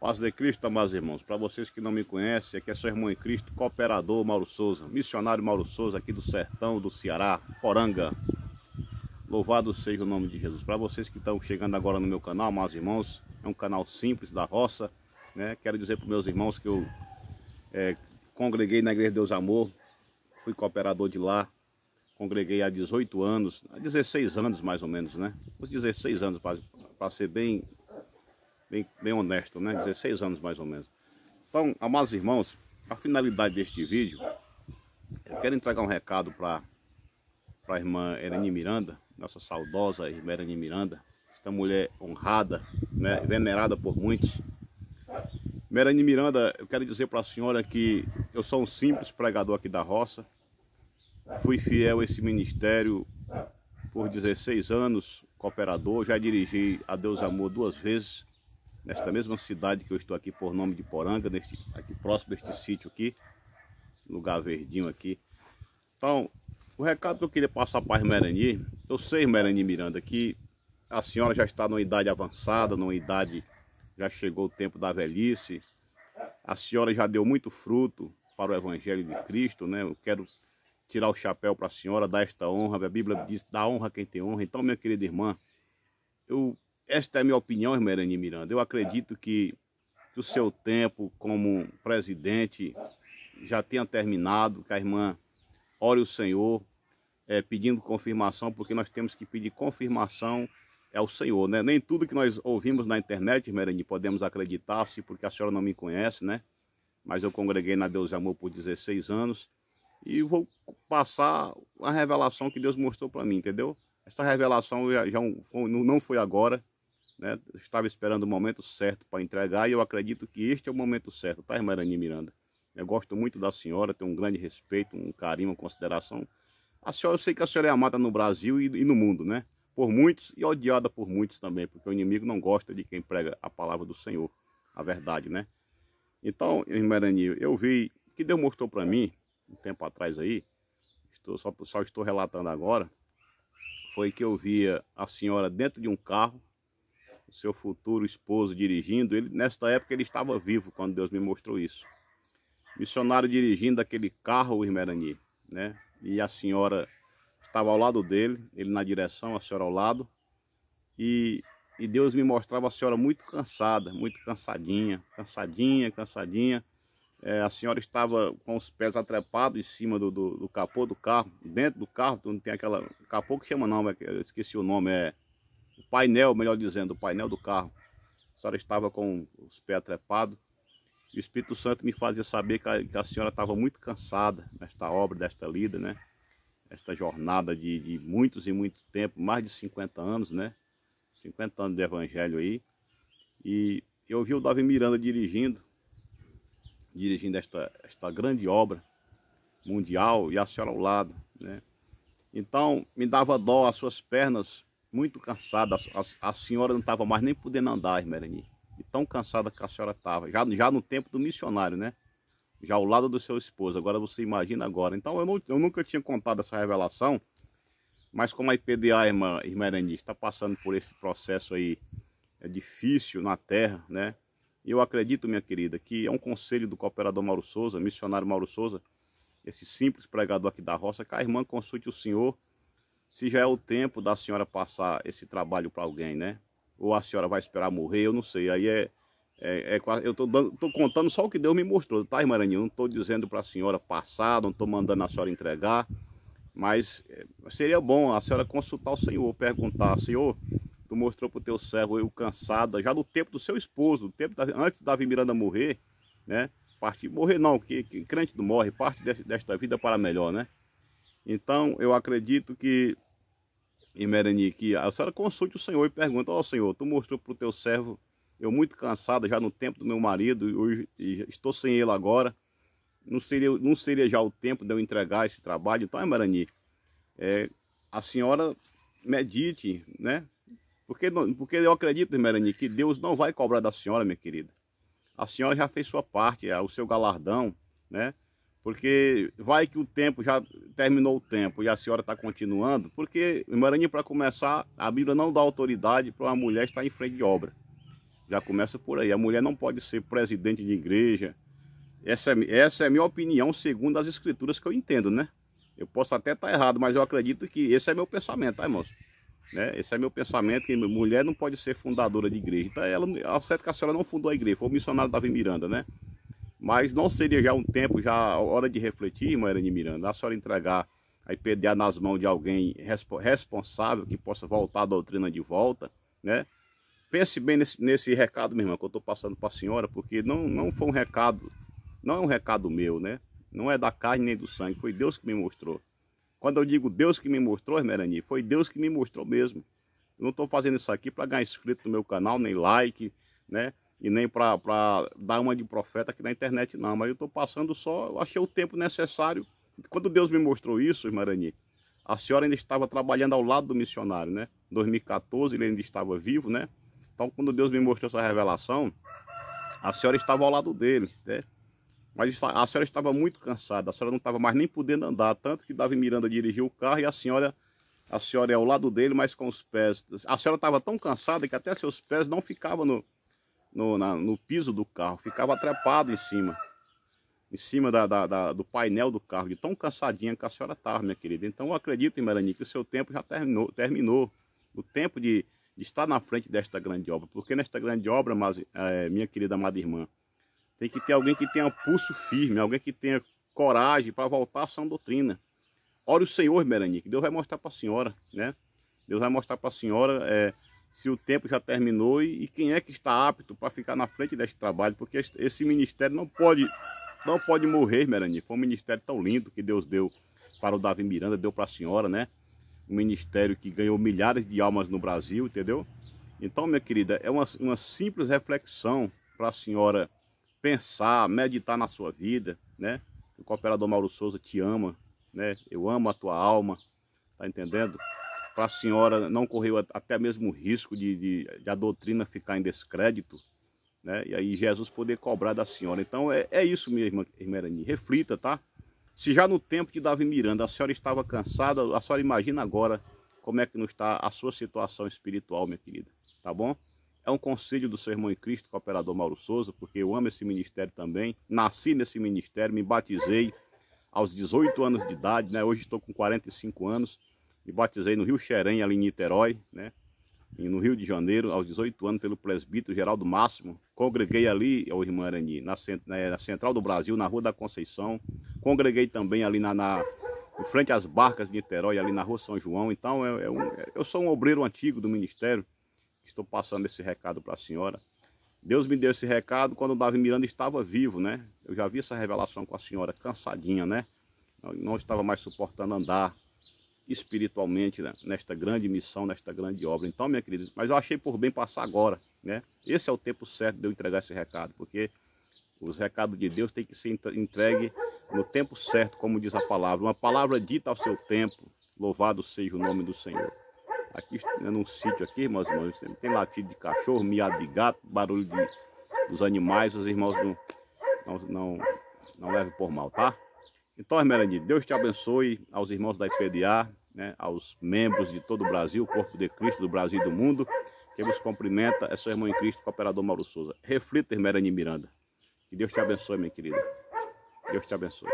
Paz de Cristo, amados irmãos. Para vocês que não me conhecem, aqui é seu irmão em Cristo, cooperador Mauro Souza, missionário Mauro Souza, aqui do sertão do Ceará, Poranga. Louvado seja o nome de Jesus. Para vocês que estão chegando agora no meu canal, amados irmãos, é um canal simples da roça. Né? Quero dizer para meus irmãos que eu é, congreguei na Igreja de Deus Amor, fui cooperador de lá, congreguei há 18 anos, há 16 anos mais ou menos, né? Os 16 anos, para ser bem bem, bem honesto, né? 16 anos mais ou menos. Então, amados irmãos, a finalidade deste vídeo, eu quero entregar um recado para a irmã Erani Miranda, nossa saudosa irmã Erani Miranda, esta mulher honrada, né, venerada por muitos. Merani Miranda, eu quero dizer para a senhora que eu sou um simples pregador aqui da roça, fui fiel a esse ministério por 16 anos, cooperador, já dirigi a Deus Amor duas vezes, nesta mesma cidade que eu estou aqui por nome de Poranga, neste, aqui próximo deste sítio aqui, lugar verdinho aqui. Então, o recado que eu queria passar para a Merani, eu sei, Merani Miranda, que a senhora já está numa idade avançada, numa idade, já chegou o tempo da velhice, a senhora já deu muito fruto para o Evangelho de Cristo, né? Eu quero tirar o chapéu para a senhora, dar esta honra, a Bíblia diz, dá honra quem tem honra. Então, minha querida irmã, eu esta é a minha opinião, irmã Irani Miranda. Eu acredito que, que o seu tempo como presidente já tenha terminado, que a irmã ore o Senhor é, pedindo confirmação, porque nós temos que pedir confirmação é o Senhor, né? Nem tudo que nós ouvimos na internet, Merani, podemos acreditar, se porque a senhora não me conhece, né? Mas eu congreguei na Deus e Amor por 16 anos e vou passar a revelação que Deus mostrou para mim, entendeu? Essa revelação já, já, não foi agora, né? Estava esperando o momento certo para entregar e eu acredito que este é o momento certo, tá, irmã Arani Miranda? Eu gosto muito da senhora, tenho um grande respeito, um carinho, uma consideração. A senhora, eu sei que a senhora é amada no Brasil e, e no mundo, né? Por muitos e odiada por muitos também, porque o inimigo não gosta de quem prega a palavra do Senhor, a verdade, né? Então, irmã Arani, eu vi que Deus mostrou para mim, um tempo atrás aí, estou, só, só estou relatando agora, foi que eu via a senhora dentro de um carro, seu futuro esposo dirigindo. Ele, nesta época ele estava vivo quando Deus me mostrou isso. Missionário dirigindo aquele carro, o Irmerani, né? E a senhora estava ao lado dele, ele na direção, a senhora ao lado. E, e Deus me mostrava a senhora muito cansada, muito cansadinha, cansadinha, cansadinha. É, a senhora estava com os pés atrepados em cima do, do, do capô do carro, dentro do carro, não tem aquela capô que chama não, eu esqueci o nome, é painel, melhor dizendo, o painel do carro. A senhora estava com os pés trepados. E o Espírito Santo me fazia saber que a, que a senhora estava muito cansada nesta obra, desta lida, né? Esta jornada de, de muitos e muito tempo, mais de 50 anos, né? 50 anos de evangelho aí. E eu vi o Davi Miranda dirigindo, dirigindo esta, esta grande obra mundial e a senhora ao lado, né? Então me dava dó, as suas pernas muito cansada. A, a, a senhora não estava mais nem podendo andar, Esmerani. E tão cansada que a senhora estava. Já, já no tempo do missionário, né? Já ao lado do seu esposo. Agora você imagina agora. Então eu, não, eu nunca tinha contado essa revelação. Mas como a IPDA, irmã Esmerani, está passando por esse processo aí é difícil na terra, né? E eu acredito, minha querida, que é um conselho do cooperador Mauro Souza, missionário Mauro Souza, esse simples pregador aqui da roça, que a irmã consulte o senhor se já é o tempo da senhora passar esse trabalho para alguém, né? Ou a senhora vai esperar morrer, eu não sei. Aí é, é, é eu tô, dando, tô, contando só o que Deus me mostrou, tá, irmã Não tô dizendo para a senhora passar, não tô mandando a senhora entregar, mas é, seria bom a senhora consultar o Senhor, perguntar, Senhor, tu mostrou para o teu servo eu cansada, já no tempo do seu esposo, no tempo da, antes da Davi Miranda morrer, né? Partir, morrer não, que, que crente não morre, parte desta vida para melhor, né? Então, eu acredito que, Imerani, que a senhora consulte o Senhor e pergunta, ó oh, Senhor, tu mostrou para o teu servo, eu muito cansada já no tempo do meu marido, hoje estou sem ele agora, não seria, não seria já o tempo de eu entregar esse trabalho? Então, Imerani, é, é, a senhora medite, né? Porque, porque eu acredito, Merani, que Deus não vai cobrar da senhora, minha querida. A senhora já fez sua parte, é, o seu galardão, né? Porque vai que o tempo já terminou o tempo e a senhora está continuando, porque, em Maranhão, para começar, a Bíblia não dá autoridade para uma mulher estar em frente de obra. Já começa por aí. A mulher não pode ser presidente de igreja. Essa é, essa é a minha opinião, segundo as escrituras que eu entendo, né? Eu posso até estar tá errado, mas eu acredito que esse é meu pensamento, tá, irmãos? Né? Esse é meu pensamento, que mulher não pode ser fundadora de igreja. Então, ela, é certo que a senhora não fundou a igreja, foi o missionário Davi Miranda, né? Mas não seria já um tempo, já hora de refletir, irmã Irene Miranda, a senhora entregar a IPDA nas mãos de alguém responsável que possa voltar a doutrina de volta, né? Pense bem nesse, nesse recado, minha irmã, que eu estou passando para a senhora, porque não, não foi um recado, não é um recado meu, né? Não é da carne nem do sangue, foi Deus que me mostrou. Quando eu digo Deus que me mostrou, Esmerani, foi Deus que me mostrou mesmo. Eu não estou fazendo isso aqui para ganhar inscrito no meu canal, nem like, né? e nem para dar uma de profeta aqui na internet não, mas eu estou passando só, eu achei o tempo necessário. Quando Deus me mostrou isso, Marani, a senhora ainda estava trabalhando ao lado do missionário, né? 2014 ele ainda estava vivo, né? Então quando Deus me mostrou essa revelação, a senhora estava ao lado dele, né? Mas a senhora estava muito cansada, a senhora não estava mais nem podendo andar, tanto que Davi Miranda dirigiu o carro e a senhora a senhora é ao lado dele, mas com os pés. A senhora estava tão cansada que até seus pés não ficavam no, no, na, no piso do carro, ficava atrapado em cima, em cima da, da, da, do painel do carro, de tão cansadinha que a senhora estava, minha querida. Então eu acredito, em que o seu tempo já terminou, terminou. o tempo de, de, estar na frente desta grande obra, porque nesta grande obra, mas, é, minha querida amada irmã, tem que ter alguém que tenha pulso firme, alguém que tenha coragem para voltar à sã doutrina. Ore o Senhor, Melanie, que Deus vai mostrar para a senhora, né? Deus vai mostrar para a senhora é, se o tempo já terminou e, e quem é que está apto para ficar na frente deste trabalho, porque esse ministério não pode, não pode morrer, Merani. Foi um ministério tão lindo que Deus deu para o Davi Miranda, deu para a senhora, né? Um ministério que ganhou milhares de almas no Brasil, entendeu? Então, minha querida, é uma, uma simples reflexão para a senhora pensar, meditar na sua vida, né? O cooperador Mauro Souza te ama, né? Eu amo a tua alma, tá entendendo? para a senhora não correu até mesmo o risco de, de, de, a doutrina ficar em descrédito, né? E aí Jesus poder cobrar da senhora. Então é, é isso mesmo, irmã Erani. Reflita, tá? Se já no tempo de Davi Miranda a senhora estava cansada, a senhora imagina agora como é que não está a sua situação espiritual, minha querida, tá bom? É um conselho do seu irmão em Cristo, cooperador Mauro Souza, porque eu amo esse ministério também, nasci nesse ministério, me batizei aos 18 anos de idade, né? Hoje estou com 45 anos me batizei no Rio Xerém, ali em Niterói, né? E no Rio de Janeiro, aos 18 anos, pelo presbítero Geraldo Máximo. Congreguei ali, ao irmã Arani, na, cent... Né, na, Central do Brasil, na Rua da Conceição. Congreguei também ali na, na... em frente às barcas de Niterói, ali na Rua São João. Então, é, é um... É, eu sou um obreiro antigo do ministério. Estou passando esse recado para a senhora. Deus me deu esse recado quando o Davi Miranda estava vivo, né? Eu já vi essa revelação com a senhora, cansadinha, né? Não estava mais suportando andar, espiritualmente né, nesta grande missão, nesta grande obra. Então, minha querida, mas eu achei por bem passar agora, né? Esse é o tempo certo de eu entregar esse recado, porque os recados de Deus têm que ser entregue no tempo certo, como diz a palavra. Uma palavra dita ao seu tempo, louvado seja o nome do Senhor. Aqui, né, num sítio aqui, e irmãs, tem latido de cachorro, miado de gato, barulho de, dos animais, os irmãos não, não, não, não levam por mal, tá? Então, Esmeralda, Deus te abençoe aos irmãos da IPDA, né, aos membros de todo o Brasil, Corpo de Cristo do Brasil e do mundo. Quem vos cumprimenta é seu irmão em Cristo, cooperador Mauro Souza. Reflita, irmã Miranda. Que Deus te abençoe, minha querida. Deus te abençoe.